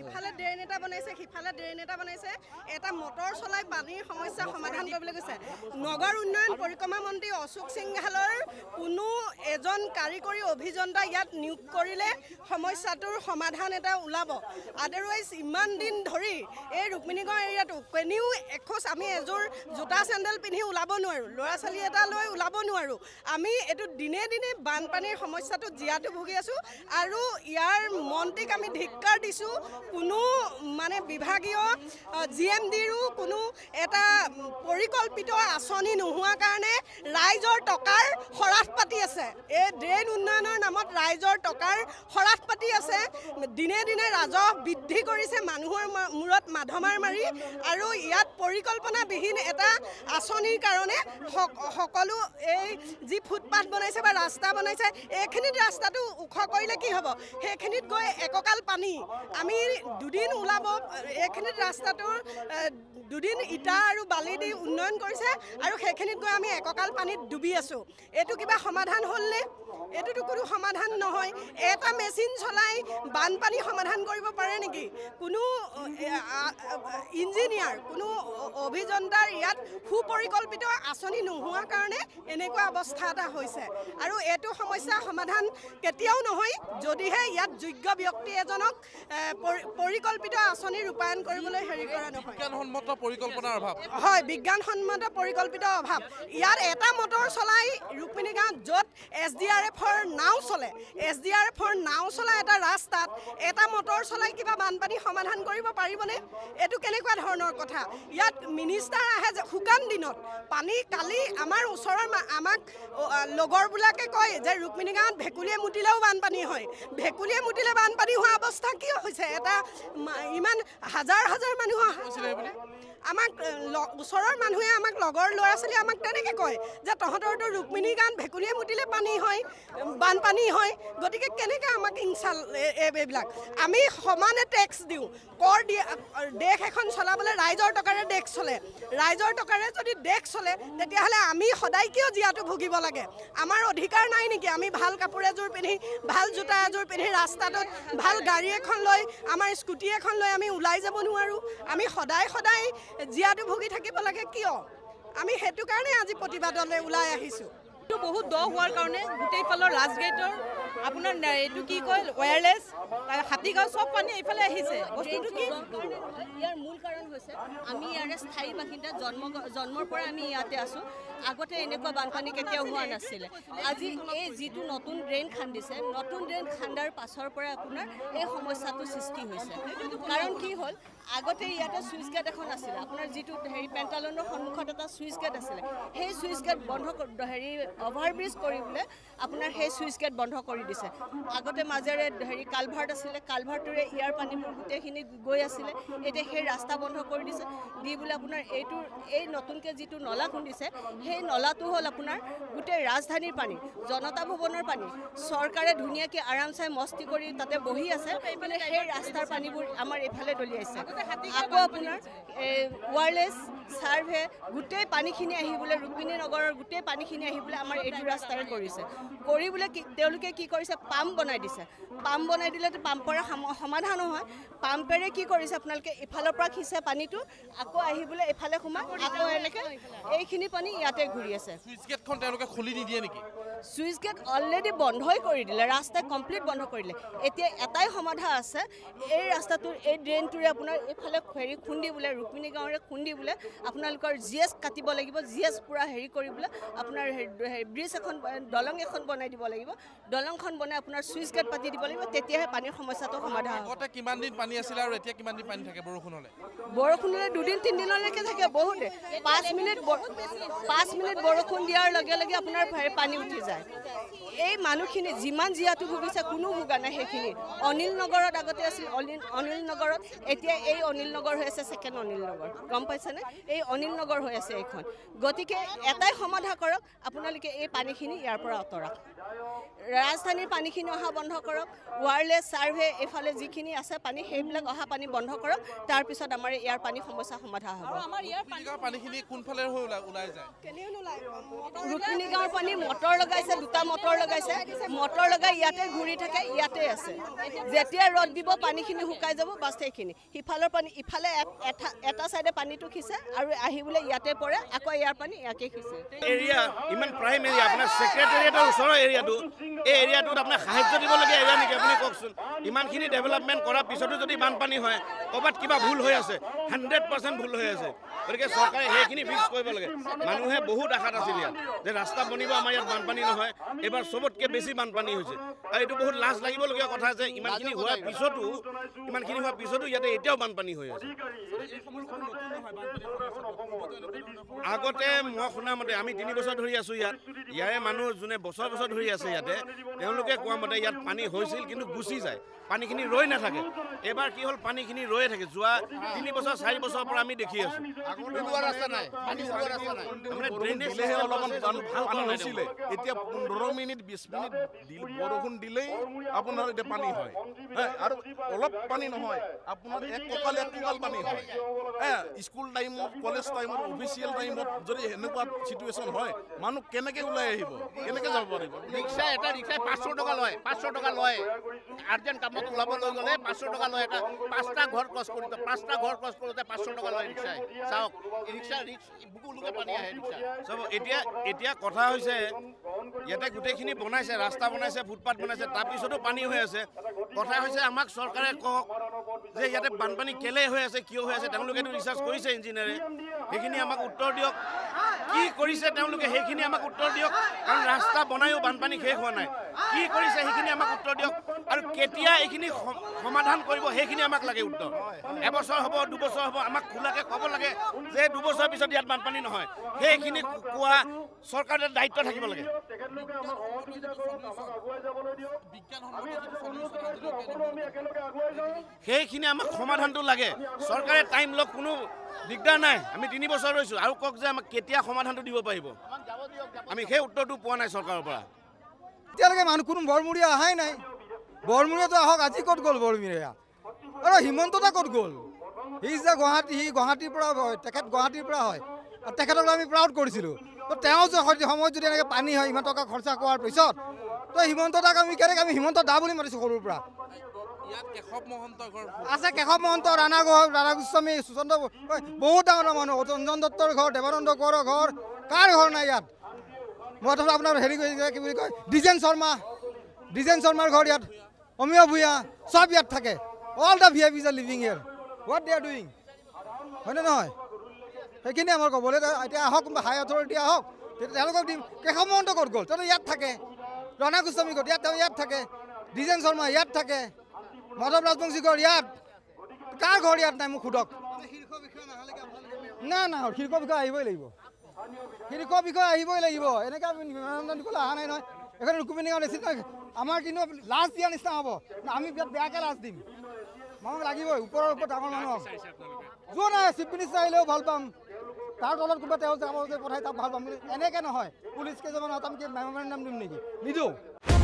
ইফালে ড্ৰেইন এটা বনাইছে সিফালে ড্ৰেইন এটা বনাইছে এটা মটৰ চলাই পানীৰ সমস্যা সমাধান কৰিবলৈ গৈছে নগৰ উন্নয়ন পৰিক্ৰমা মন্ত্ৰী অশোক সিংঘালৰ কোনো এজন কাৰিকৰী অভিযন্তা ইয়াত নিয়োগ কৰিলে সমস্যাটোৰ সমাধান এটা ওলাব আডাৰৱাইজ ইমান দিন ধৰি এই ৰুক্মিণীগড় এৰিয়াটো কেনিও এখোজ আমি এযোৰ জোতা চেণ্ডেল পিন্ধি ওলাব নোৱাৰোঁ ল'ৰা ছোৱালী এটা লৈ ওলাব নোৱাৰোঁ আমি এইটো দিনে দিনে বানপানীৰ সমস্যাটো জীয়াটো ভুগি আছোঁ আৰু ইয়াৰ মন্ত্ৰীক আমি ধিক্কাৰ দিছোঁ দেখিছোঁ কোনো মানে বিভাগীয় জি এম ডিৰো কোনো এটা পৰিকল্পিত আঁচনি নোহোৱাৰ কাৰণে ৰাইজৰ টকাৰ শৰাঠ পাতি আছে এই ড্ৰেইন উন্নয়নৰ নামত ৰাইজৰ টকাৰ শৰাঠ পাতি আছে দিনে দিনে ৰাজহ বৃদ্ধি কৰিছে মানুহৰ মূৰত মাধমাৰ মাৰি আৰু ইয়াত পৰিকল্পনাবিহীন এটা আঁচনিৰ কাৰণে সকলো এই যি ফুটপাথ বনাইছে বা ৰাস্তা বনাইছে এইখিনিত ৰাস্তাটো ওখ কৰিলে কি হ'ব সেইখিনিত গৈ এককাল পানী আমি দুদিন ওলাব এইখিনিত ৰাস্তাটোৰ দুদিন ইটা আৰু বালি দি উন্নয়ন কৰিছে আৰু সেইখিনিত গৈ আমি একঁকাল পানীত ডুবি আছোঁ এইটো কিবা সমাধান হ'লনে এইটোতো কোনো সমাধান নহয় এটা মেচিন চলাই বানপানী সমাধান কৰিব পাৰে নেকি কোনো ইঞ্জিনিয়াৰ কোনো অভিযন্তাৰ ইয়াত সুপৰিকল্পিত আঁচনি নোহোৱাৰ কাৰণে এনেকুৱা অৱস্থা এটা হৈছে আৰু এইটো সমস্যা সমাধান কেতিয়াও নহয় যদিহে ইয়াত যোগ্য ব্যক্তি এজনক পৰিকল্পিত আঁচনি ৰূপায়ণ কৰিবলৈ হেৰি কৰা নহয় পৰিকল্পনাৰ অভাৱ হয় বিজ্ঞানসন্মত পৰিকল্পিত অভাৱ ইয়াত এটা মটৰ চলাই ৰুক্মিণী গাঁৱত য'ত এছ ডি আৰ এফৰ নাও চলে এছ ডি আৰ এফৰ নাও চলা এটা ৰাস্তাত এটা মটৰ চলাই কিবা বানপানী সমাধান কৰিব পাৰিবনে এইটো কেনেকুৱা ধৰণৰ কথা ইয়াত মিনিষ্টাৰ আহে যে শুকান দিনত পানী কালি আমাৰ ওচৰৰ আমাক লগৰবিলাকে কয় যে ৰুক্মিণী গাঁৱত ভেকুলীয়ে মুতিলেও বানপানী হয় ভেকুলীয়ে মুতিলে বানপানী হোৱা অৱস্থা কি হৈছে হৈছে এটা ইমান হাজাৰ হাজাৰ মানুহ আমাক ওচৰৰ মানুহে আমাক লগৰ ল'ৰা ছোৱালীয়ে আমাক তেনেকৈ কয় যে তহঁতৰতো ৰুক্মিণী গান ভেকুলীয়ে মুতিলে পানী হয় বানপানী হয় গতিকে কেনেকৈ আমাক ইংচাল এইবিলাক আমি সমানে টেক্স দিওঁ কৰ দি দেশ এখন চলাবলৈ ৰাইজৰ টকাৰে দেশ চলে ৰাইজৰ টকাৰে যদি দেশ চলে তেতিয়াহ'লে আমি সদায় কিয় জীয়াটো ভুগিব লাগে আমাৰ অধিকাৰ নাই নেকি আমি ভাল কাপোৰ এযোৰ পিন্ধি ভাল জোতা এযোৰ পিন্ধি ৰাস্তাটোত ভাল গাড়ী এখন লৈ আমাৰ স্কুটি এখন লৈ আমি ওলাই যাব নোৱাৰোঁ আমি সদায় সদায় জীয়াটো ভুগি থাকিব লাগে কিয় আমি সেইটো কাৰণে আজি প্ৰতিবাদলৈ ওলাই আহিছোঁ বহুত দ হোৱাৰ কাৰণে গোটেইফালৰ লাষ্ট গেটৰ আপোনাৰ এইটো কি কয় ৱায়াৰলেছ হাতীগাঁও চব পানী এইফালে আহিছে বস্তুটো কি ইয়াৰ মূল কাৰণ হৈছে আমি ইয়াৰে স্থায়ী বাসিন্দা জন্ম জন্মৰ পৰা আমি ইয়াতে আছোঁ আগতে এনেকুৱা বানপানী কেতিয়াও হোৱা নাছিলে আজি এই যিটো নতুন ড্ৰেইন খান্দিছে নতুন ড্ৰেইন খান্দাৰ পাছৰ পৰা আপোনাৰ এই সমস্যাটো সৃষ্টি হৈছে কাৰণ কি হ'ল আগতে ইয়াতে চুইচ গেট এখন আছিলে আপোনাৰ যিটো হেৰি পেণ্টালনৰ সন্মুখত এটা চুইচ গেট আছিলে সেই চুইচ গেট বন্ধ হেৰি অভাৰব্ৰিজ কৰিবলৈ আপোনাৰ সেই চুইচ গেট বন্ধ কৰি কৰি দিছে আগতে মাজেৰে হেৰি কালভাৰ্ট আছিলে কালভাৰ্টৰে ইয়াৰ পানী মোৰ গোটেইখিনি গৈ আছিলে এতিয়া সেই ৰাস্তা বন্ধ কৰি দিছে দি বোলে আপোনাৰ এইটো এই নতুনকৈ যিটো নলা খুন্দিছে সেই নলাটো হ'ল আপোনাৰ গোটেই ৰাজধানীৰ পানী জনতা ভৱনৰ পানী চৰকাৰে ধুনীয়াকৈ আৰাম চাই মস্তি কৰি তাতে বহি আছে সেই ৰাস্তাৰ পানীবোৰ আমাৰ এইফালে দলিয়াইছে আকৌ আপোনাৰ ৱাইৰলেছ চাৰ্ভে গোটেই পানীখিনি আহিবলৈ ৰুক্মিণী নগৰৰ গোটেই পানীখিনি আহিবলৈ আমাৰ এইটো ৰাস্তাৰে কৰিছে কৰিবলৈ কি তেওঁলোকে কি কৰিছে পাম্প বনাই দিছে পাম্প বনাই দিলেতো পাম্পৰে সমাধান হয় পাম্পেৰে কি কৰিছে আপোনালোকে ইফালৰ পৰা খিচে পানীটো আকৌ আহিবলৈ এফালে সোমাই আকৌ এনেকৈ এইখিনি পানী ইয়াতে ঘূৰি আছে খুলি নিদিয়ে নেকি চুইচ গেট অলৰেডি বন্ধই কৰি দিলে ৰাস্তাই কমপ্লিট বন্ধ দিলে এতিয়া এটাই সমাধা আছে এই ৰাস্তাটোৰ এই ড্ৰেইনটোৰে আপোনাৰ এইফালে হেৰি খুন্দি বোলে ৰুক্মিণী গাঁৱৰে খুন্দি বোলে আপোনালোকৰ জি এছ কাটিব লাগিব জি এছ পূৰা হেৰি কৰি পেলাই আপোনাৰ ব্ৰিজ এখন দলং এখন বনাই দিব লাগিব দলংখন বনাই আপোনাৰ চুইচ গেট পাতি দিব লাগিব তেতিয়াহে পানীৰ সমস্যাটো সমাধান আগতে কিমান দিন পানী আছিলে আৰু এতিয়া কিমান দিন পানী থাকে বৰষুণলৈ বৰষুণলৈ দুদিন তিনিদিনলৈকে থাকে বহুত পাঁচ মিনিট পাঁচ মিনিট বৰষুণ দিয়াৰ লগে লগে আপোনাৰ পানী উঠি যায় যায় এই মানুহখিনি যিমান জীয়াটো ভুগিছে কোনো ভোগা নাই সেইখিনি অনিল নগৰত আগতে আছিল অনিল অনিল নগৰত এতিয়া এই অনিল নগৰ হৈ আছে ছেকেণ্ড অনিল নগৰ গম পাইছেনে এই অনিল নগৰ হৈ আছে এইখন গতিকে এটাই সমাধা কৰক আপোনালোকে এই পানীখিনি ইয়াৰ পৰা আঁতৰাওক ৰাজধানীৰ পানীখিনি অহা বন্ধ কৰক ৱাইৰলেছ ছাৰ্ভে এইফালে যিখিনি আছে পানী সেইবিলাক অহা পানী বন্ধ কৰক তাৰপিছত আমাৰ ইয়াৰ পানী সমস্যা সমাধা হ'ব ৰুকমিনি গাঁৱৰ পানী মটৰ লগাই লগাইছে দুটা মটৰ লগাইছে মটৰ লগাই ইয়াতে ঘূৰি থাকে ইয়াতে আছে যেতিয়া ৰদ দিব পানীখিনি শুকাই যাব বাছ সেইখিনি সিফালৰ পানী ইফালে এটা চাইডে পানীটো সিঁচে আৰু আহিবলৈ ইয়াতে পৰে আকৌ ইয়াৰ পানী ইয়াকে সিঁচে এই এৰিয়াটোত আপুনি সাহায্য দিব লাগে এৰিয়া নেকি আপুনি কওকচোন ইমানখিনি ডেভেলপমেণ্ট কৰাৰ পিছতো যদি বানপানী হয় ক'ৰবাত কিবা ভুল হৈ আছে হাণ্ড্ৰেড পাৰ্চেণ্ট ভুল হৈ আছে গতিকে চৰকাৰে সেইখিনি ফিক্স কৰিব লাগে মানুহে বহুত আশাত আছিল ইয়াত যে ৰাস্তা বনিব আমাৰ ইয়াত বানপানী নহয় এইবাৰ চবতকৈ বেছি বানপানী হৈছে আৰু এইটো বহুত লাজ লাগিবলগীয়া কথা যে ইমানখিনি হোৱাৰ পিছতো ইমানখিনি হোৱাৰ পিছতো ইয়াতে এতিয়াও বানপানী হৈ আছে আগতে মই শুনা মতে আমি তিনি বছৰ ধৰি আছোঁ ইয়াত ইয়াৰে মানুহ যোনে বছৰ বছৰ ধৰি আছে ইয়াতে তেওঁলোকে কোৱা মতে ইয়াত পানী হৈছিল কিন্তু গুচি যায় পানীখিনি ৰৈ নাথাকে এইবাৰ কি হ'ল পানীখিনি ৰৈয়ে থাকে যোৱা তিনি বছৰ চাৰি বছৰৰ পৰা আমি দেখি আছোঁ এতিয়া পোন্ধৰ মিনিট বিছ মিনিট বৰষুণ দিলেই আপোনাৰ এতিয়া পানী হয় আৰু অলপ পানী নহয় আপোনাৰ এক কঁকাল এক স্কুল টাইমত কলেজ টাইমত অফিচিয়েল টাইমত যদি এনেকুৱা চিটুৱেশ্যন হয় মানুহ কেনেকে ওলাই আহিব কেনেকে যাব পাৰিব ৰিক্সা এটা ৰিক্সাই পাঁচশ টকা লয় পাঁচশ টকা লয় আৰ্জেণ্ট কামত ওলাব লৈ গ'লে পাঁচশ টকা লয় এটা পাঁচটা ঘৰ ক্ৰছ কৰি পাঁচটা ঘৰ ক্ৰছ কৰোঁতে পাঁচশ টকা লয় ৰিক্সাই চাওক ৰিক্সা ৰিক্স লোকে পানী আহে ৰিক্সা চাব এতিয়া এতিয়া কথা হৈছে ইয়াতে গোটেইখিনি বনাইছে ৰাস্তা বনাইছে ফুটপাথ বনাইছে তাৰপিছতো পানী হৈ আছে কথা হৈছে আমাক চৰকাৰে কওক যে ইয়াতে বানপানী কেলে হৈ আছে কিয় হৈ আছে আছে তেওঁলোকেতো ৰিচাৰ্চ কৰিছে ইঞ্জিনিয়াৰে সেইখিনি আমাক উত্তৰ দিয়ক কি কৰিছে তেওঁলোকে সেইখিনি আমাক উত্তৰ দিয়ক কাৰণ ৰাস্তা বনায়ো বানপানী শেষ হোৱা নাই কি কৰিছে সেইখিনি আমাক উত্তৰ দিয়ক আৰু কেতিয়া এইখিনি সমাধান কৰিব সেইখিনি আমাক লাগে উত্তৰ এবছৰ হ'ব দুবছৰ হ'ব আমাক খোলাকৈ ক'ব লাগে যে দুবছৰৰ পিছত ইয়াত বানপানী নহয় সেইখিনি কোৱা চৰকাৰৰ দায়িত্ব থাকিব লাগে সেইখিনি আমাক সমাধানটো লাগে চৰকাৰে টাইম লওক কোনো দিগদাৰ নাই আমি তিনি বছৰ ৰৈছোঁ আৰু কওক যে আমাক কেতিয়া সমাধানটো দিব পাৰিব আমি সেই উত্তৰটো পোৱা নাই চৰকাৰৰ পৰা এতিয়ালৈকে মানুহ কোনো বৰমূৰীয়া অহাই নাই বৰমূৰীয়াটো আহক আজি ক'ত গ'ল বৰমূৰীয়া আৰু হিমন্ততা ক'ত গ'ল সি যে গুৱাহাটী সি গুৱাহাটীৰ পৰা হয় তেখেত গুৱাহাটীৰ পৰা হয় আৰু তেখেতক আমি প্ৰাউড কৰিছিলোঁ তো তেওঁ যে সময়ত যদি এনেকৈ পানী হয় ইমান টকা খৰচা কৰাৰ পিছত তো হিমন্ত দাক আমি কেনেকৈ আমি হিমন্ত দা বুলি মাতিছোঁ সৰুৰ পৰা আছে কেশৱ মহন্ত ৰাণা গোহ ৰাণা গোস্বামী সুচন্দ বহুত ডাঙৰ মানুহ ৰঞ্জন দত্তৰ ঘৰ দেৱানন্দ কোঁৱৰৰ ঘৰ কাৰ ঘৰ নাই ইয়াত মই তাৰপিছত আপোনাৰ হেৰি কৰি কি বুলি কয় দ্বিজেন শৰ্মা ডিজেন শৰ্মাৰ ঘৰ ইয়াত অমিয় ভূঞা চব ইয়াত থাকে all the V I Ps are living ইয়াৰ হোৱাট দে আৰ ডুইং হয়নে নহয় সেইখিনি আমাৰ ক'বলৈ এতিয়া আহক হাই অথৰিটি আহক তেওঁলোকক দিম কেশৱ মহন্ত কত গ'ল তেওঁ ইয়াত থাকে ৰণা ক'ত ইয়াত তেওঁ ইয়াত থাকে দ্বিজেন শৰ্মা ইয়াত থাকে মাধৱ ৰাজবংশীগড় ইয়াত কাৰ ঘৰ ইয়াত নাই মোক সোধক না নাই শীৰ্ষ বিষয় আহিবই লাগিব শীৰ্ষ বিষয় আহিবই লাগিব এনেকৈ আমি নিমন্ত্ৰণ অহা নাই নহয় এইখন ৰুকুমিনি গাঁও নিশ্চিত আমাৰ কিন্তু লাজ দিয়াৰ নিচিনা হ'ব আমি বেয়াকৈ লাজ দিম মই লাগিবই ওপৰৰ ওপৰত ডাঙৰ মানুহক যোৱা নাই চিফ মিনিষ্টাৰ আহিলেও ভাল পাম তাৰ তলত কোনোবা তেওঁ যাব যে পঠাই তাক ভাল পাম এনেকৈ নহয় পুলিচ কেইজনমান নাম দিম নেকি নিদিওঁ